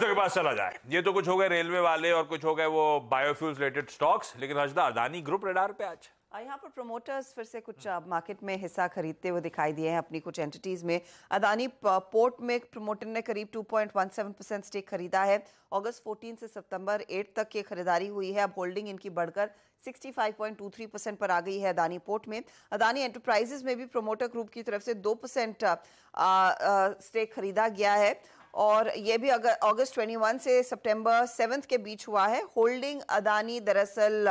तो के पास चला जाए ये तो कुछ हो गए रेलवे वाले और कुछ हो गए वो बायोफ्यूल्स रिलेटेड स्टॉक्स लेकिन हजदा अदानी ग्रुप रेडार पे आज यहाँ पर प्रमोटर्स फिर से कुछ मार्केट में हिस्सा खरीदते हुए दिखाई दिए हैं अपनी कुछ एंटिटीज में अदानी पोर्ट में प्रमोटर ने करीब 2.17 परसेंट स्टेक खरीदा है अगस्त 14 से सितंबर 8 तक ये खरीदारी हुई है अब होल्डिंग इनकी बढ़कर 65.23 परसेंट पर आ गई है अदानी पोर्ट में अदानी एंटरप्राइजेस में भी प्रोमोटर ग्रुप की तरफ से दो परसेंट स्टेक खरीदा गया है और ये भी अगर अगस्त 21 से सितंबर 7 के बीच हुआ है होल्डिंग अदानी दरअसल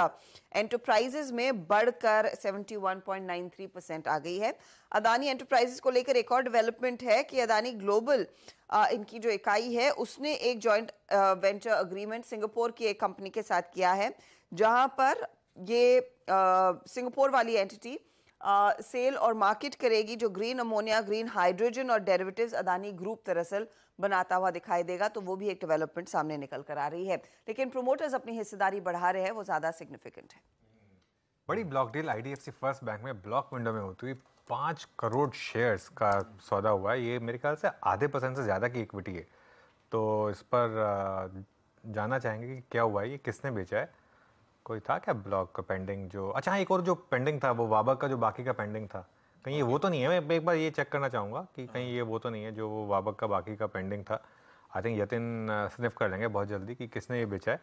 एंटरप्राइजेज में बढ़कर 71.93 परसेंट आ गई है अदानी एंटरप्राइजेज को लेकर एक और डेवलपमेंट है कि अदानी ग्लोबल इनकी जो इकाई है उसने एक जॉइंट वेंचर अग्रीमेंट सिंगापुर की एक कंपनी के साथ किया है जहां पर ये सिंगापुर वाली एंटिटी सेल और मार्केट करेगी जो ग्रीन अमोनिया ग्रीन हाइड्रोजन और डेरिवेटिव्स अदानी ग्रुप दरअसल बनाता हुआ दिखाई देगा तो वो भी एक डेवलपमेंट सामने निकल कर आ रही है लेकिन प्रोमोटर्स अपनी हिस्सेदारी बढ़ा रहे हैं वो ज़्यादा सिग्निफिकेंट है बड़ी block deal IDFC first bank में ब्लॉक विंडो में होती हुई पाँच करोड़ शेयर्स का सौदा हुआ है ये मेरे ख्याल से आधे परसेंट से ज़्यादा की इक्विटी है तो इस पर जाना चाहेंगे कि क्या हुआ है ये किसने बेचा है कोई था क्या ब्लॉक का पेंडिंग जो अच्छा हाँ, एक और जो पेंडिंग था वो वाबक का जो बाकी का पेंडिंग था कहीं ये वो तो नहीं है मैं एक बार ये चेक करना चाहूँगा कि हाँ। कहीं ये वो तो नहीं है जो वो वाबक का बाकी का पेंडिंग था आई थिंक यतिन स्निफ कर लेंगे बहुत जल्दी कि किसने ये बेचा है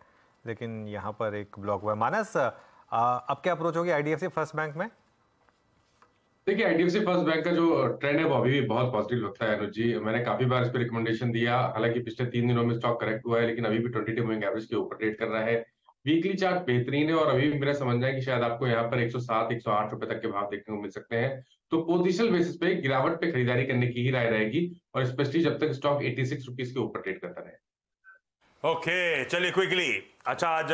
लेकिन यहाँ पर एक ब्लॉक हुआ है मानस अब क्या अप्रोच होगी आई डी फर्स्ट बैंक में देखिए आई डी फर्स्ट बैंक का जो ट्रेंड है वो अभी भी बहुत पॉजिटिव लगता है अनुज जी मैंने काफी बार इस पर रिकमेंडेशन दिया हालांकि पिछले तीन दिनों में स्टॉक करेक्ट हुआ है लेकिन अभी भी ट्वेंटी टू मूविंग एवरेज के ऊपर ट्रेड कर रहा है वीकली चार्ट बेहतरीन है और अभी भी मेरा समझना है कि शायद आपको यहाँ पर 107 108 रुपए तक के भाव देखने को मिल सकते हैं तो पोजिशनल बेसिस पे गिरावट पे खरीदारी करने की ही राय रहेगी और स्पेशली जब तक स्टॉक एटी सिक्स रुपीज के ऊपर ट्रेड करता रहे ओके चलिए क्विकली अच्छा आज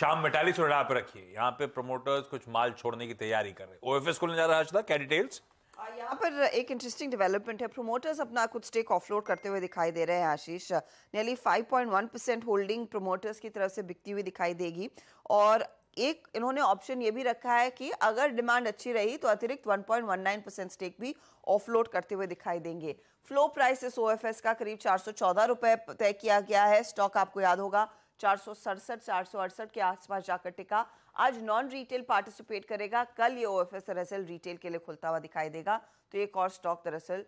शाम में आप रखिए यहाँ पे प्रमोटर्स कुछ माल छोड़ने की तैयारी कर रहे हैं ओएफएस खोलने जा रहा है आज तक क्या डिटेल्स यहाँ पर एक इंटरेस्टिंग डेवलपमेंट है प्रोमोटर्स अपना कुछ स्टेक ऑफलोड करते हुए दिखाई दे रहे हैं Ashish nearly 5.1 percent holding promoters की तरफ से बिकती हुई दिखाई देगी और एक इन्होंने ऑप्शन ये भी रखा है कि अगर डिमांड अच्छी रही तो अतिरिक्त 1.19 परसेंट स्टेक भी ऑफलोड करते हुए दिखाई देंगे फ्लो प्राइस इस ओ का करीब चार सौ तय किया गया है स्टॉक आपको याद होगा चार सौ सड़सठ चार सौ अड़सठ के आसपास जाकर टिका आज नॉन रिटेल पार्टिसिपेट करेगा कल ये ओ एफ एस दरअसल रिटेल के लिए खुलता हुआ दिखाई देगा तो एक और स्टॉक दरअसल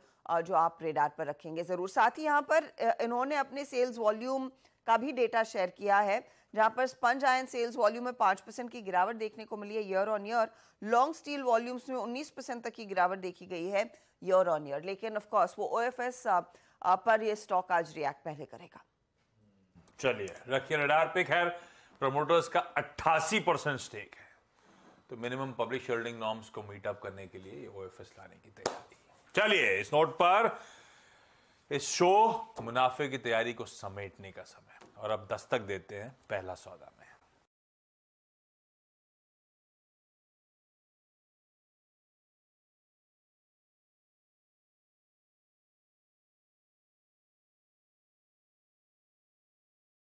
जो आप रेडार पर रखेंगे ज़रूर साथ ही यहाँ पर इन्होंने अपने सेल्स वॉल्यूम का भी डेटा शेयर किया है जहाँ पर स्पंज आयन सेल्स वॉल्यूम में पाँच परसेंट की गिरावट देखने को मिली है year on year long steel volumes में उन्नीस परसेंट तक की गिरावट देखी गई है ईयर ऑन ईयर लेकिन ऑफकोर्स वो ओ पर यह स्टॉक आज रिएक्ट पहले करेगा चलिए रखिए रडार पे खैर प्रमोटर्स का 88 परसेंट स्टेक है तो मिनिमम पब्लिक शेल्डिंग नॉर्म्स को मीटअप करने के लिए ओ लाने की तैयारी चलिए इस नोट पर इस शो मुनाफे की तैयारी को समेटने का समय और अब दस्तक देते हैं पहला सौदा में